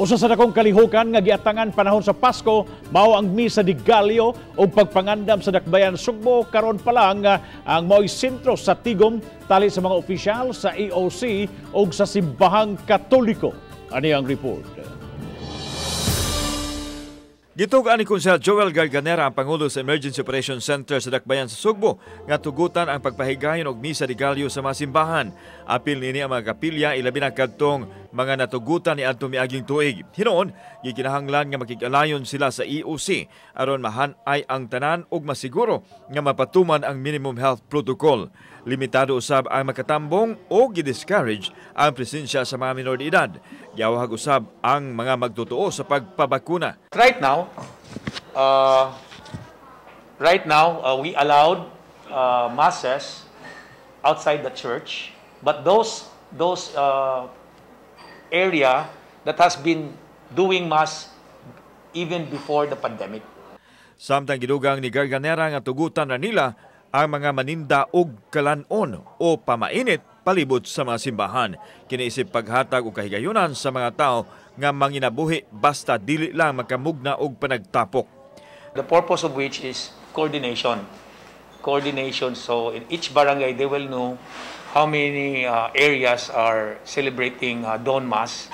Usa sa dakong kalihukan nga giatangan panahon sa Pasko mao ang misa di Galio o pagpangandam sa dakbayan Sugbo karon pa lang ah, ang mao'y sentro sa tigom tali sa mga opisyal sa EOC o sa simbahang Katoliko. Ani ang report. Gitugaan ni Kunsel Joel Garganera ang Pangulo sa Emergency Operation Center sa Dakbayan sa Sugbo nga tugutan ang pagpahigayon og misa di Galio sa mga simbahan. Apil nini ang mga kapilya ilabi na kadtong mga natugutan ni Adto miaging tuig. Hinon, gikinahanglan nga makig sila sa EOC aron mahanay ang tanan ug masiguro nga mapatuman ang minimum health protocol. Limitado usab ang makatambong o gidiscourage ang presensya sa mga minor edad. Giawhag usab ang mga magtotoo sa pagpabakuna. Right now, uh, right now uh, we allowed uh, masses outside the church, but those those uh, area that has been doing mass even before the pandemic. Samtang gidugang ni Garganera nga tugutan na nila ang mga maninda og kalanon o pamainit palibot sa mga simbahan. Kiniisip paghatag o kahigayunan sa mga tao nga manginabuhi basta dili lang makamugna og panagtapok. The purpose of which is coordination coordination. So in each barangay, they will know how many uh, areas are celebrating uh, Dawn Mass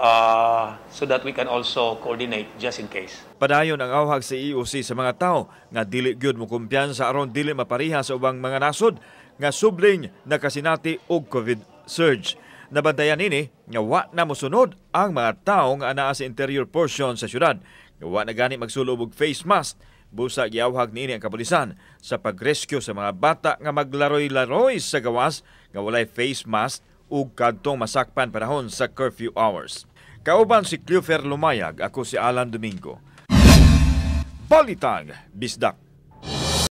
uh, so that we can also coordinate just in case. Padayon ang awhag sa EOC sa mga tao nga dili gyud mo kumpiyansa aron dili mapariha sa ubang mga nasod nga subling nakasinati og COVID surge. Nabantayan nini nga wa na mosunod ang mga tawo nga anaa sa interior portion sa syudad. Nga wa na gani magsulob og face mask Busa giawhag niini ang kapulisan sa pagrescue sa mga bata nga maglaroy-laroy sa gawas nga walay face mask ug kadtong masakpan panahon sa curfew hours. Kauban si Clufer Lumayag, ako si Alan Domingo. Balitang Bisdak.